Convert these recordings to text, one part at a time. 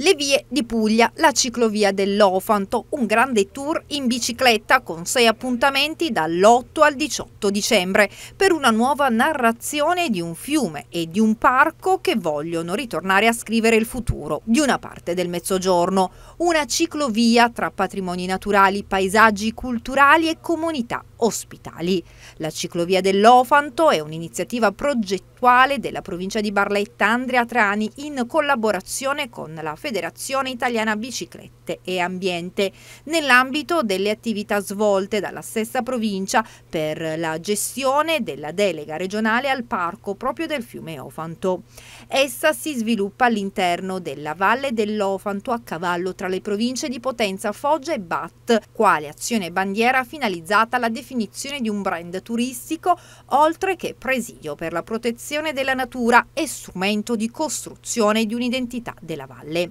Le vie di Puglia, la ciclovia dell'Ofanto, un grande tour in bicicletta con sei appuntamenti dall'8 al 18 dicembre per una nuova narrazione di un fiume e di un parco che vogliono ritornare a scrivere il futuro di una parte del Mezzogiorno, una ciclovia tra patrimoni naturali, paesaggi culturali e comunità ospitali. La ciclovia dell'Ofanto è un'iniziativa progettuale della provincia di barletta Andrea Trani in collaborazione con la Federazione Italiana Biciclette e Ambiente nell'ambito delle attività svolte dalla stessa provincia per la gestione della delega regionale al parco proprio del fiume Ofanto. Essa si sviluppa all'interno della valle dell'Ofanto a cavallo tra le province di Potenza, Foggia e Bat, quale azione bandiera finalizzata alla definizione definizione di un brand turistico, oltre che presidio per la protezione della natura e strumento di costruzione di un'identità della valle.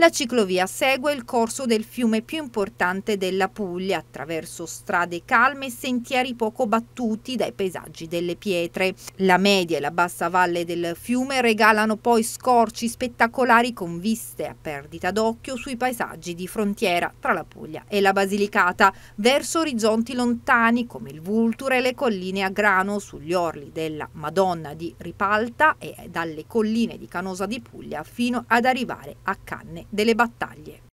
La ciclovia segue il corso del fiume più importante della Puglia attraverso strade calme e sentieri poco battuti dai paesaggi delle pietre. La media e la bassa valle del fiume regalano poi scorci spettacolari con viste a perdita d'occhio sui paesaggi di frontiera tra la Puglia e la Basilicata, verso orizzonti lontani come il Vulture e le colline a grano sugli orli della Madonna di Ripalta e dalle colline di Canosa di Puglia fino ad arrivare a Canne delle battaglie.